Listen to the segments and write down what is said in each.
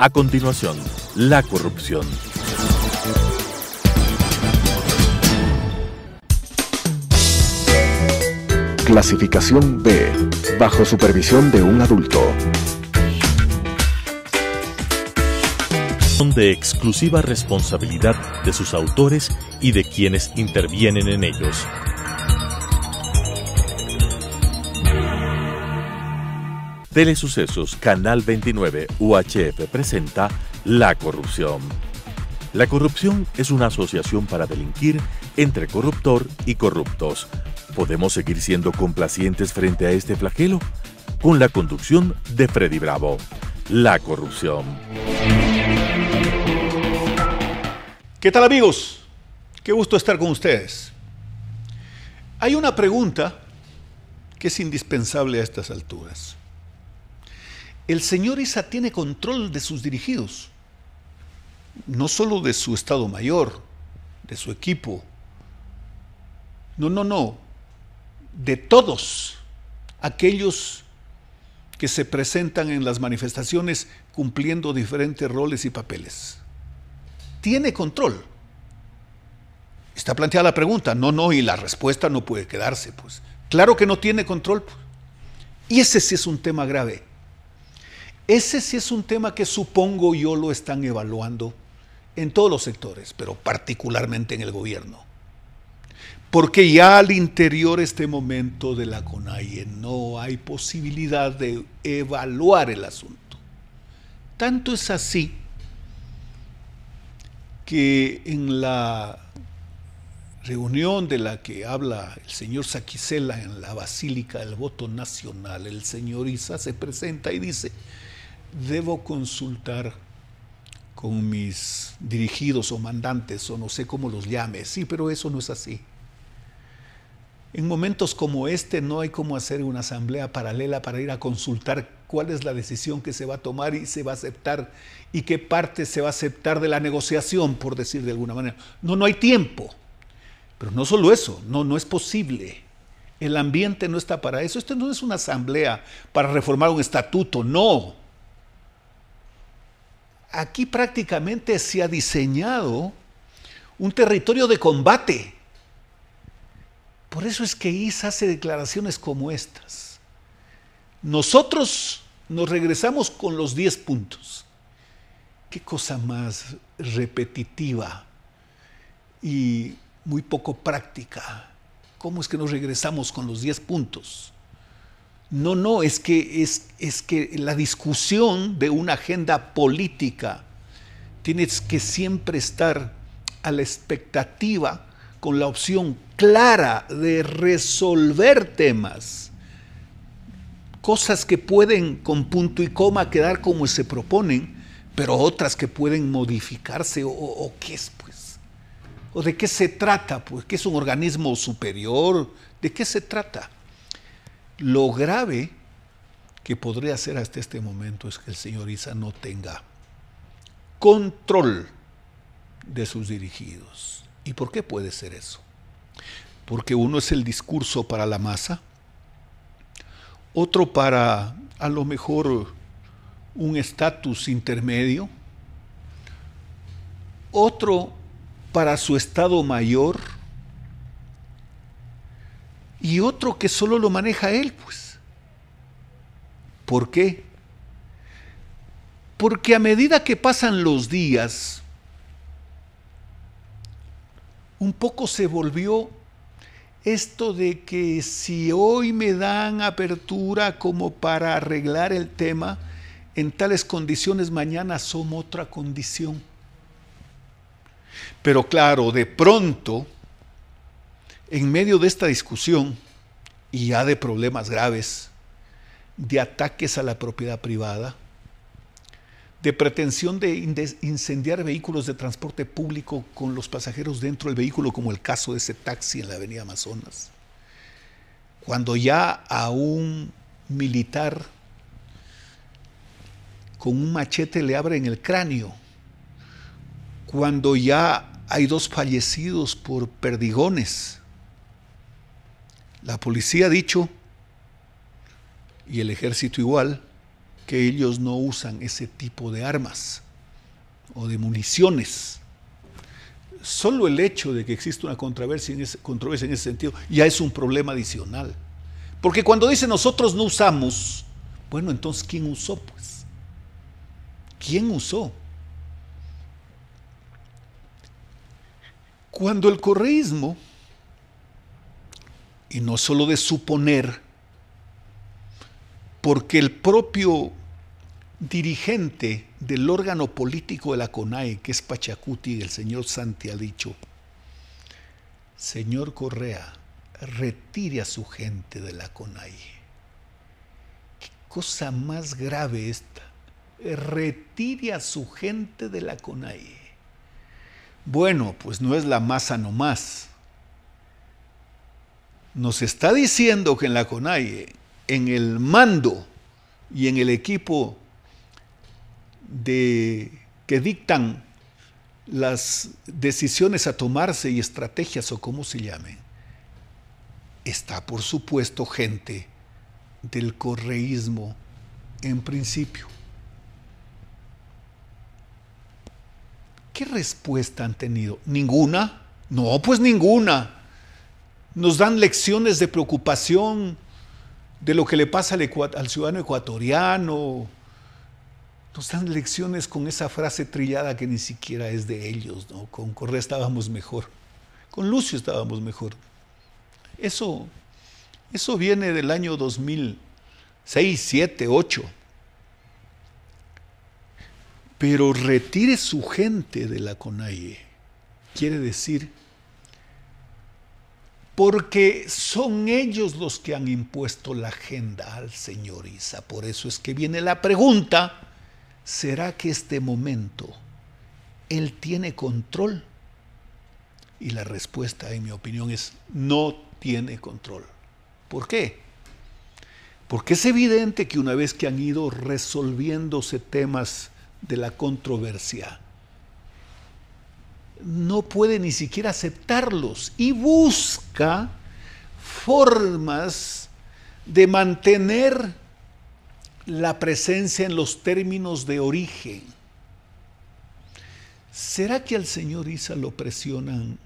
A continuación, la corrupción. Clasificación B, bajo supervisión de un adulto. Son de exclusiva responsabilidad de sus autores y de quienes intervienen en ellos. Telesucesos Canal 29 UHF presenta La Corrupción. La corrupción es una asociación para delinquir entre corruptor y corruptos. ¿Podemos seguir siendo complacientes frente a este flagelo? Con la conducción de Freddy Bravo. La corrupción. ¿Qué tal amigos? Qué gusto estar con ustedes. Hay una pregunta que es indispensable a estas alturas el señor Isa tiene control de sus dirigidos, no solo de su Estado Mayor, de su equipo, no, no, no, de todos aquellos que se presentan en las manifestaciones cumpliendo diferentes roles y papeles. Tiene control. Está planteada la pregunta, no, no, y la respuesta no puede quedarse, pues. Claro que no tiene control. Y ese sí es un tema grave. Ese sí es un tema que supongo yo lo están evaluando en todos los sectores, pero particularmente en el gobierno. Porque ya al interior este momento de la CONAIE no hay posibilidad de evaluar el asunto. Tanto es así que en la reunión de la que habla el señor Saquicela en la Basílica del Voto Nacional, el señor Isa se presenta y dice, debo consultar con mis dirigidos o mandantes o no sé cómo los llame. Sí, pero eso no es así. En momentos como este no hay cómo hacer una asamblea paralela para ir a consultar cuál es la decisión que se va a tomar y se va a aceptar y qué parte se va a aceptar de la negociación, por decir de alguna manera. No, no hay tiempo. Pero no solo eso, no, no es posible. El ambiente no está para eso. Esto no es una asamblea para reformar un estatuto, no aquí prácticamente se ha diseñado un territorio de combate. Por eso es que Is hace declaraciones como estas. Nosotros nos regresamos con los 10 puntos. Qué cosa más repetitiva y muy poco práctica. ¿Cómo es que nos regresamos con los 10 puntos? No, no, es que, es, que la discusión de una agenda política tienes que siempre estar a la expectativa con la opción clara de resolver temas, cosas que pueden con punto y coma quedar como se proponen, pero otras que pueden modificarse o, qué es pues, o de qué se trata pues, que es un organismo superior, de qué se trata. Lo grave que podría ser hasta este momento es que el señor Isa no tenga control de sus dirigidos. ¿Y por qué puede ser eso? Porque uno es el discurso para la masa, otro para a lo mejor un estatus intermedio, otro para su estado mayor, y otro que solo lo maneja él, pues. ¿Por qué? Porque a medida que pasan los días, un poco se volvió esto de que si hoy me dan apertura como para arreglar el tema, en tales condiciones mañana son otra condición. Pero claro, de pronto, en medio de esta discusión, y ya de problemas graves, de ataques a la propiedad privada, de pretensión de incendiar vehículos de transporte público con los pasajeros dentro del vehículo, como el caso de ese taxi en la avenida Amazonas, cuando ya a un militar con un machete le abre en el cráneo, cuando ya hay dos fallecidos por perdigones, la policía ha dicho, y el ejército igual, que ellos no usan ese tipo de armas o de municiones. Solo el hecho de que existe una controversia en ese, sentido ya es un problema adicional. Porque cuando dice nosotros no usamos, bueno, entonces ¿quién usó? Pues, ¿quién usó? Cuando el correísmo y no solo de suponer, porque el propio dirigente del órgano político de la CONAE, que es Pachacuti, el señor Santi, ha dicho, señor Correa, retire a su gente de la CONAE. Qué cosa más grave esta. Retire a su gente de la CONAE. Bueno, pues no es la masa nomás nos está diciendo que en la CONAIE, en el mando y en el equipo que dictan las decisiones a tomarse y estrategias o como se llamen, está por supuesto gente del correísmo en principio. ¿Qué respuesta han tenido? ¿Ninguna? No, pues ninguna nos dan lecciones de preocupación de lo que le pasa al, ciudadano ecuatoriano. Nos dan lecciones con esa frase trillada que ni siquiera es de ellos, ¿no? Con Correa estábamos mejor, con Lucio estábamos mejor. Eso, eso viene del año 2006, 2007, 2008. Pero retire su gente de la CONAIE quiere decir porque son ellos los que han impuesto la agenda al Señor Isa. Por eso es que viene la pregunta, ¿será que este momento Él tiene control? Y la respuesta, en mi opinión, es no tiene control. ¿Por qué? Porque es evidente que una vez que han ido resolviéndose temas de la controversia, no puede ni siquiera aceptarlos y busca formas de mantener la presencia en los términos de origen. ¿Será que al señor Isa lo presionan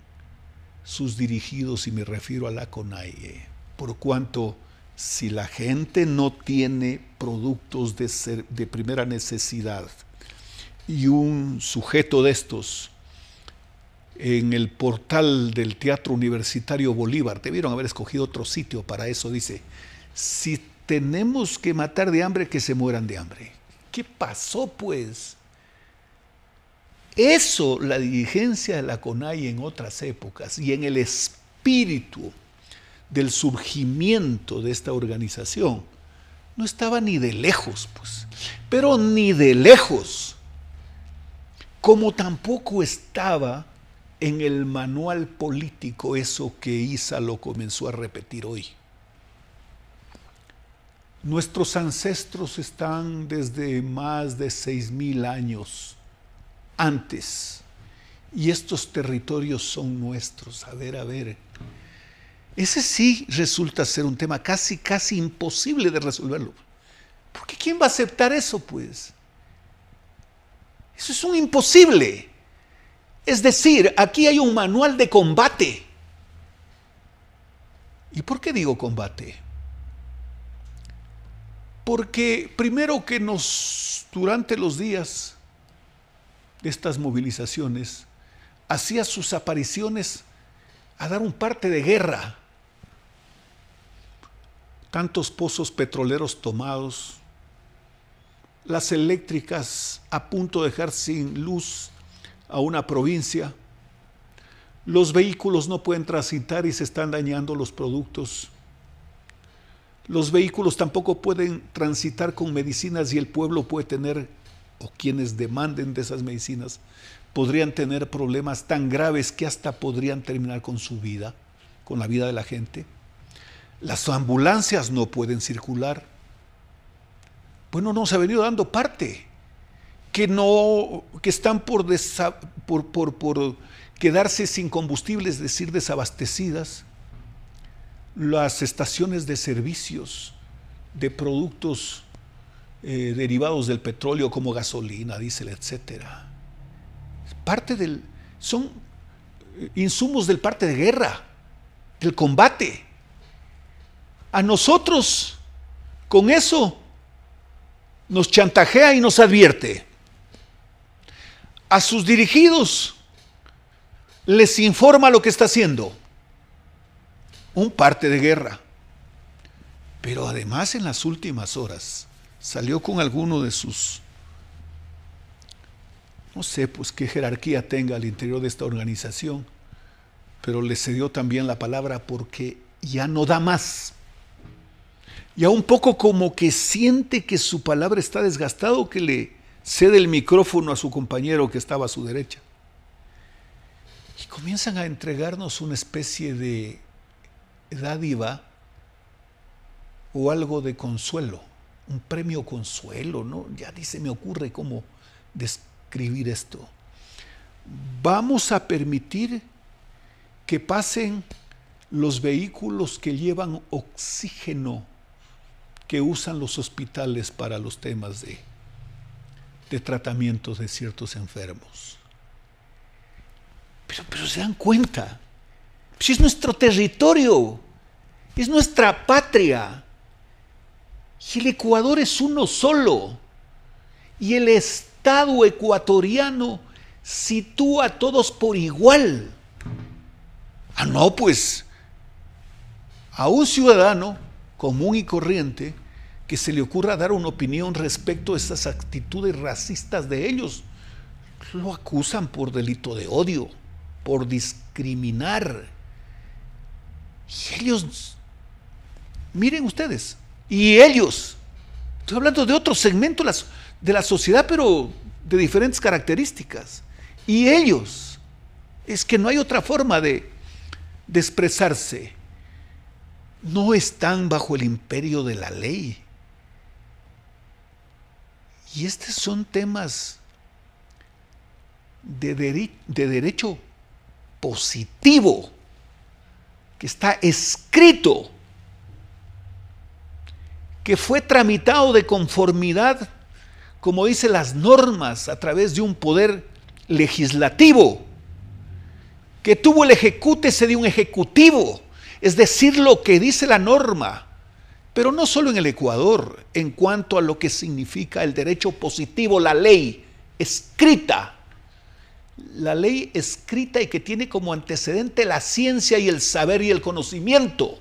sus dirigidos, y me refiero a la CONAIE? Por cuanto, si la gente no tiene productos de, de primera necesidad y un sujeto de estos en el portal del Teatro Universitario Bolívar. Debieron haber escogido otro sitio para eso. Dice, si tenemos que matar de hambre, que se mueran de hambre. ¿Qué pasó pues? Eso la dirigencia de la CONAI en otras épocas y en el espíritu del surgimiento de esta organización no estaba ni de lejos, pues, pero ni de lejos, como tampoco estaba en el manual político eso que Isa lo comenzó a repetir hoy. Nuestros ancestros están desde más de 6.000 años antes y estos territorios son nuestros. A ver, a ver. Ese sí resulta ser un tema casi, casi imposible de resolverlo. Porque ¿quién va a aceptar eso, pues? Eso es un imposible. Es decir, aquí hay un manual de combate. ¿Y por qué digo combate? Porque primero que nos, durante los días de estas movilizaciones, hacía sus apariciones a dar un parte de guerra. Tantos pozos petroleros tomados, las eléctricas a punto de dejar sin luz a una provincia. Los vehículos no pueden transitar y se están dañando los productos. Los vehículos tampoco pueden transitar con medicinas y el pueblo puede tener, o quienes demanden de esas medicinas, podrían tener problemas tan graves que hasta podrían terminar con su vida, con la vida de la gente. Las ambulancias no pueden circular. Bueno, nos ha venido dando parte que no, que están por, por, quedarse sin combustibles es decir, desabastecidas, las estaciones de servicios de productos eh, derivados del petróleo como gasolina, diésel, etcétera. Parte del, son eh, insumos del parte de guerra, del combate. A nosotros, con eso, nos chantajea y nos advierte a sus dirigidos les informa lo que está haciendo. Un parte de guerra. Pero además en las últimas horas salió con alguno de sus, no sé pues qué jerarquía tenga al interior de esta organización, pero le cedió también la palabra porque ya no da más. Ya un poco como que siente que su palabra está desgastado, que le, cede el micrófono a su compañero que estaba a su derecha. Y comienzan a entregarnos una especie de dádiva o algo de consuelo, un premio consuelo, ¿no? Ya ni se me ocurre cómo describir esto. Vamos a permitir que pasen los vehículos que llevan oxígeno que usan los hospitales para los temas de de tratamientos de ciertos enfermos. Pero, pero se dan cuenta, si es nuestro territorio, es nuestra patria, y el Ecuador es uno solo, y el Estado ecuatoriano sitúa a todos por igual. Ah, no, pues a un ciudadano común y corriente que se le ocurra dar una opinión respecto a esas actitudes racistas de ellos. Lo acusan por delito de odio, por discriminar. Y ellos, miren ustedes, y ellos, estoy hablando de otro segmento de la sociedad, pero de diferentes características. Y ellos, es que no hay otra forma de, de expresarse, no están bajo el imperio de la ley y estos son temas de, derecho positivo que está escrito, que fue tramitado de conformidad, como dicen las normas, a través de un poder legislativo, que tuvo el ejecútese de un ejecutivo, es decir, lo que dice la norma pero no solo en el Ecuador, en cuanto a lo que significa el derecho positivo, la ley escrita, la ley escrita y que tiene como antecedente la ciencia y el saber y el conocimiento.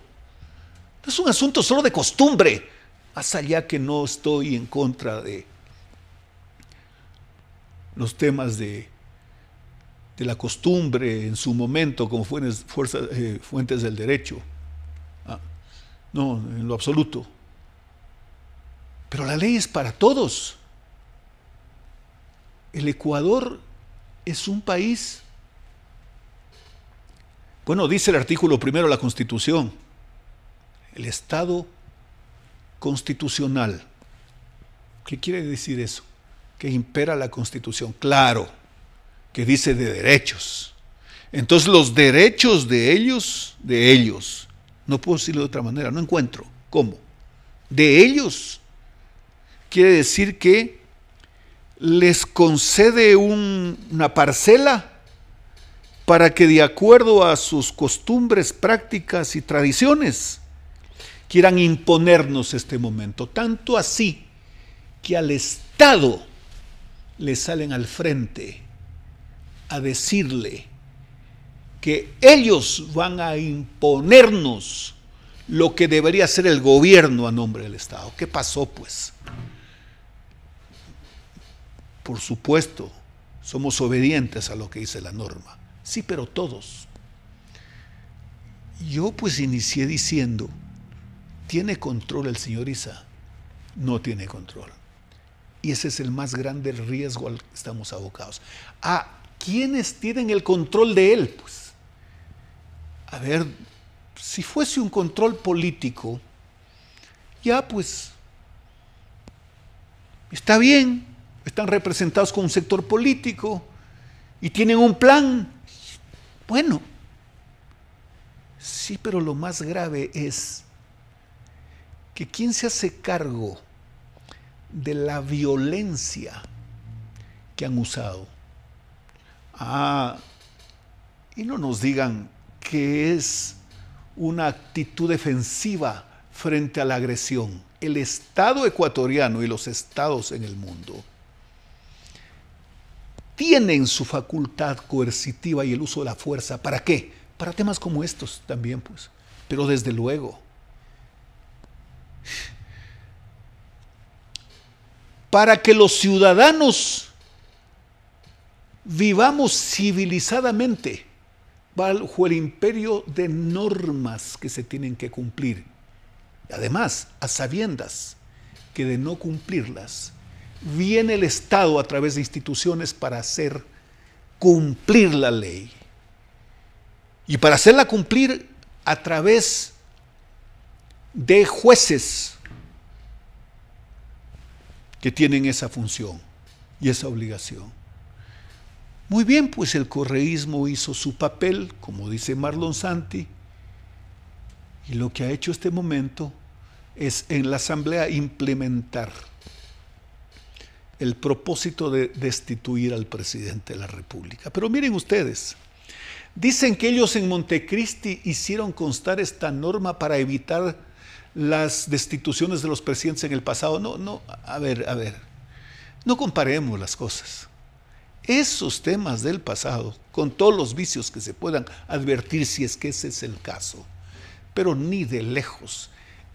es un asunto solo de costumbre, más allá que no estoy en contra de los temas de, la costumbre en su momento como eh, fuentes del derecho no, en lo absoluto. Pero la ley es para todos. El Ecuador es un país, bueno, dice el artículo primero de la Constitución, el Estado constitucional. ¿Qué quiere decir eso? Que impera la Constitución, claro, que dice de derechos. Entonces los derechos de ellos, de ellos, no puedo decirlo de otra manera, no encuentro. ¿Cómo? De ellos. Quiere decir que les concede una parcela para que de acuerdo a sus costumbres, prácticas y tradiciones quieran imponernos este momento. Tanto así que al Estado le salen al frente a decirle que ellos van a imponernos lo que debería ser el gobierno a nombre del Estado. ¿Qué pasó pues? Por supuesto, somos obedientes a lo que dice la norma. Sí, pero todos. Yo pues inicié diciendo, ¿tiene control el señor Isa? No tiene control. Y ese es el más grande riesgo al que estamos abocados. ¿A quiénes tienen el control de él? Pues a ver, si fuese un control político, ya pues está bien, están representados con un sector político y tienen un plan. Bueno, sí, pero lo más grave es que quién se hace cargo de la violencia que han usado. Ah, y no nos digan que es una actitud defensiva frente a la agresión, el Estado ecuatoriano y los estados en el mundo tienen su facultad coercitiva y el uso de la fuerza. ¿Para qué? Para temas como estos también, pues. Pero desde luego, para que los ciudadanos vivamos civilizadamente, bajo el imperio de normas que se tienen que cumplir. Además, a sabiendas que de no cumplirlas, viene el Estado a través de instituciones para hacer cumplir la ley. Y para hacerla cumplir a través de jueces que tienen esa función y esa obligación. Muy bien, pues el correísmo hizo su papel, como dice Marlon Santi, y lo que ha hecho este momento es en la Asamblea implementar el propósito de destituir al presidente de la República. Pero miren ustedes, dicen que ellos en Montecristi hicieron constar esta norma para evitar las destituciones de los presidentes en el pasado. No, no, a ver, a ver, no comparemos las cosas esos temas del pasado, con todos los vicios que se puedan advertir si es que ese es el caso, pero ni de lejos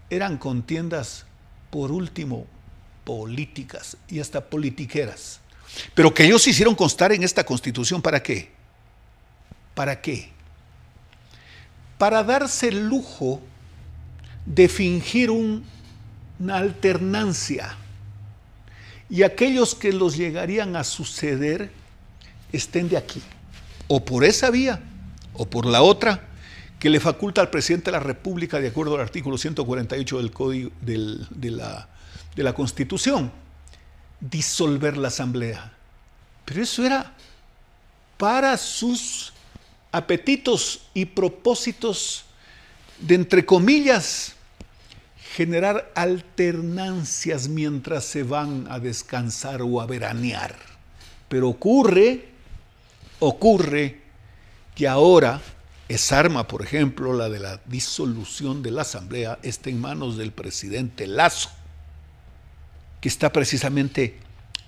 eran contiendas, por último, políticas y hasta politiqueras. Pero que ellos hicieron constar en esta constitución, ¿para qué? ¿Para qué? Para darse el lujo de fingir una alternancia. Y aquellos que los llegarían a suceder estén de aquí, o por esa vía, o por la otra, que le faculta al presidente de la República, de acuerdo al artículo 148 del Código de, la, de la Constitución, disolver la Asamblea. Pero eso era para sus apetitos y propósitos de, entre comillas, generar alternancias mientras se van a descansar o a veranear. Pero ocurre Ocurre que ahora esa arma, por ejemplo, la de la disolución de la Asamblea, está en manos del presidente Lazo, que está precisamente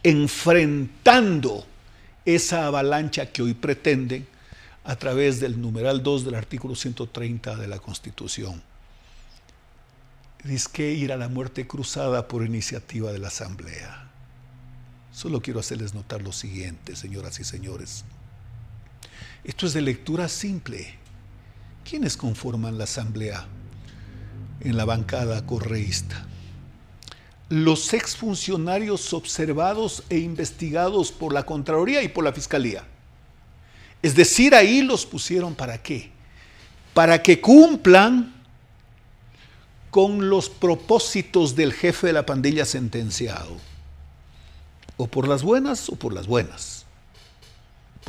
enfrentando esa avalancha que hoy pretenden a través del numeral 2 del artículo 130 de la Constitución. Dice que ir a la muerte cruzada por iniciativa de la Asamblea. Solo quiero hacerles notar lo siguiente, señoras y señores. Esto es de lectura simple. ¿Quiénes conforman la asamblea en la bancada correísta? Los exfuncionarios observados e investigados por la Contraloría y por la Fiscalía. Es decir, ahí los pusieron para qué? Para que cumplan con los propósitos del jefe de la pandilla sentenciado. O por las buenas o por las buenas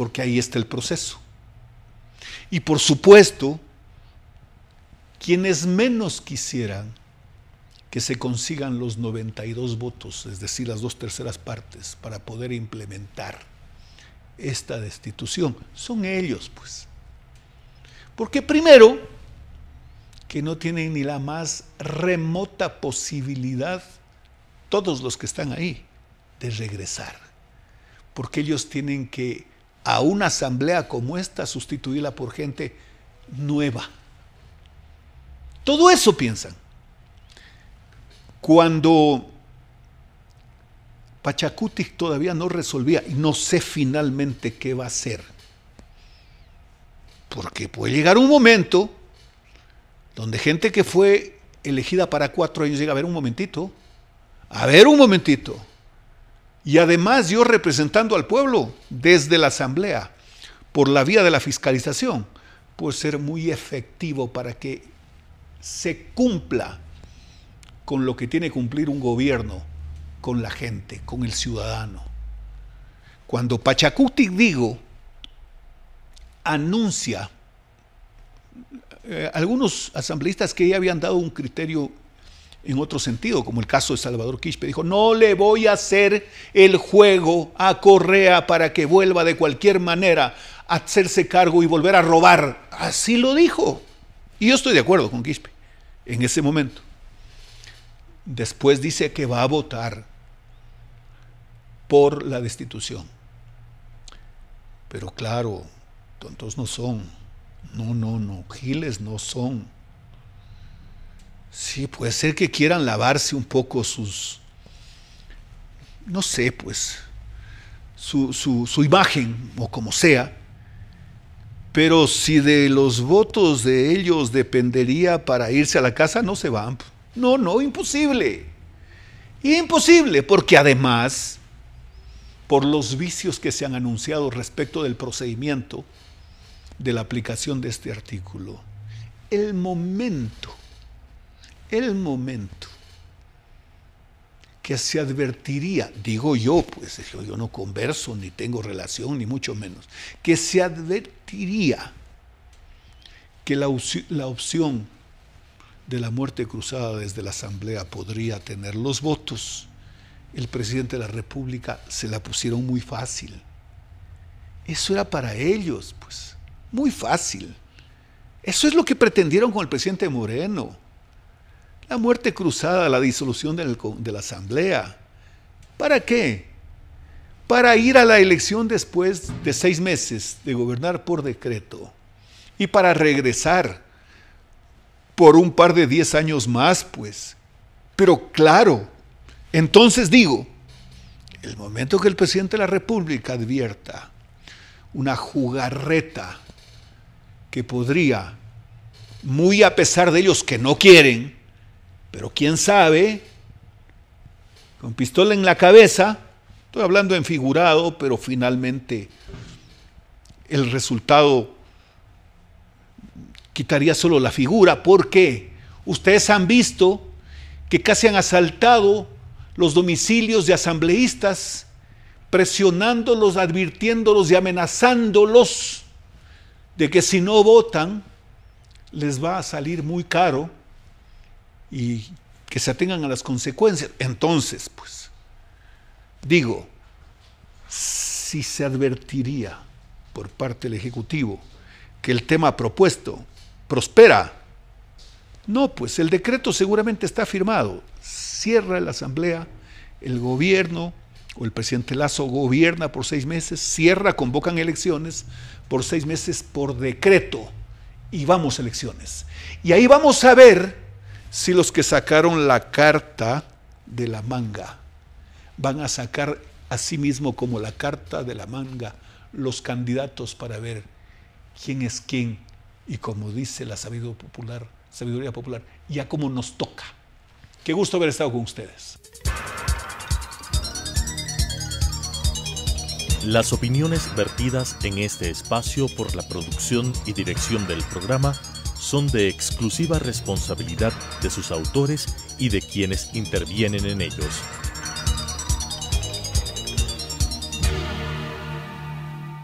porque ahí está el proceso. Y por supuesto, quienes menos quisieran que se consigan los 92 votos, es decir, las dos terceras partes, para poder implementar esta destitución, son ellos, pues. Porque primero, que no tienen ni la más remota posibilidad, todos los que están ahí, de regresar. Porque ellos tienen que a una asamblea como esta, sustituirla por gente nueva. Todo eso piensan. Cuando Pachacuti todavía no resolvía, y no sé finalmente qué va a hacer, porque puede llegar un momento donde gente que fue elegida para cuatro años llega a ver un momentito, a ver un momentito, y además yo representando al pueblo desde la asamblea, por la vía de la fiscalización, puede ser muy efectivo para que se cumpla con lo que tiene que cumplir un gobierno, con la gente, con el ciudadano. Cuando Pachacuti digo, anuncia eh, algunos asambleístas que ya habían dado un criterio en otro sentido, como el caso de Salvador Quispe, dijo, no le voy a hacer el juego a Correa para que vuelva de cualquier manera a hacerse cargo y volver a robar. Así lo dijo. Y yo estoy de acuerdo con Quispe en ese momento. Después dice que va a votar por la destitución. Pero claro, tontos no son. No, no, no, giles no son Sí, puede ser que quieran lavarse un poco sus, no sé, pues, su, su imagen o como sea. Pero si de los votos de ellos dependería para irse a la casa, no se van. No, no, imposible. Imposible, porque además, por los vicios que se han anunciado respecto del procedimiento de la aplicación de este artículo, el momento el momento que se advertiría, digo yo, pues yo, no converso, ni tengo relación, ni mucho menos, que se advertiría que la, la opción de la muerte cruzada desde la Asamblea podría tener los votos, el presidente de la República se la pusieron muy fácil. Eso era para ellos, pues, muy fácil. Eso es lo que pretendieron con el presidente Moreno. La muerte cruzada, la disolución de la asamblea. ¿Para qué? Para ir a la elección después de seis meses de gobernar por decreto y para regresar por un par de diez años más, pues. Pero claro, entonces digo, el momento que el presidente de la República advierta una jugarreta que podría, muy a pesar de ellos que no quieren, pero quién sabe, con pistola en la cabeza, estoy hablando en figurado, pero finalmente el resultado quitaría solo la figura, porque ustedes han visto que casi han asaltado los domicilios de asambleístas, presionándolos, advirtiéndolos y amenazándolos de que si no votan les va a salir muy caro y que se atengan a las consecuencias. Entonces, pues, digo, si se advertiría por parte del Ejecutivo que el tema propuesto prospera, no, pues el decreto seguramente está firmado. Cierra la Asamblea, el gobierno o el presidente Lazo gobierna por seis meses, cierra, convocan elecciones por seis meses por decreto y vamos a elecciones. Y ahí vamos a ver si los que sacaron la carta de la manga van a sacar sí mismo como la carta de la manga los candidatos para ver quién es quién y como dice la sabiduría popular, sabiduría popular ya como nos toca. Qué gusto haber estado con ustedes. Las opiniones vertidas en este espacio por la producción y dirección del programa son de exclusiva responsabilidad de sus autores y de quienes intervienen en ellos.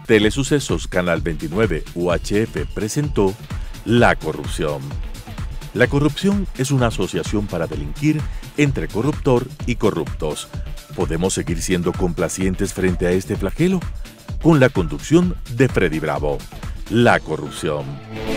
Telesucesos Canal 29 UHF presentó La Corrupción. La corrupción es una asociación para delinquir entre corruptor y corruptos. ¿Podemos seguir siendo complacientes frente a este flagelo? Con la conducción de Freddy Bravo. La corrupción.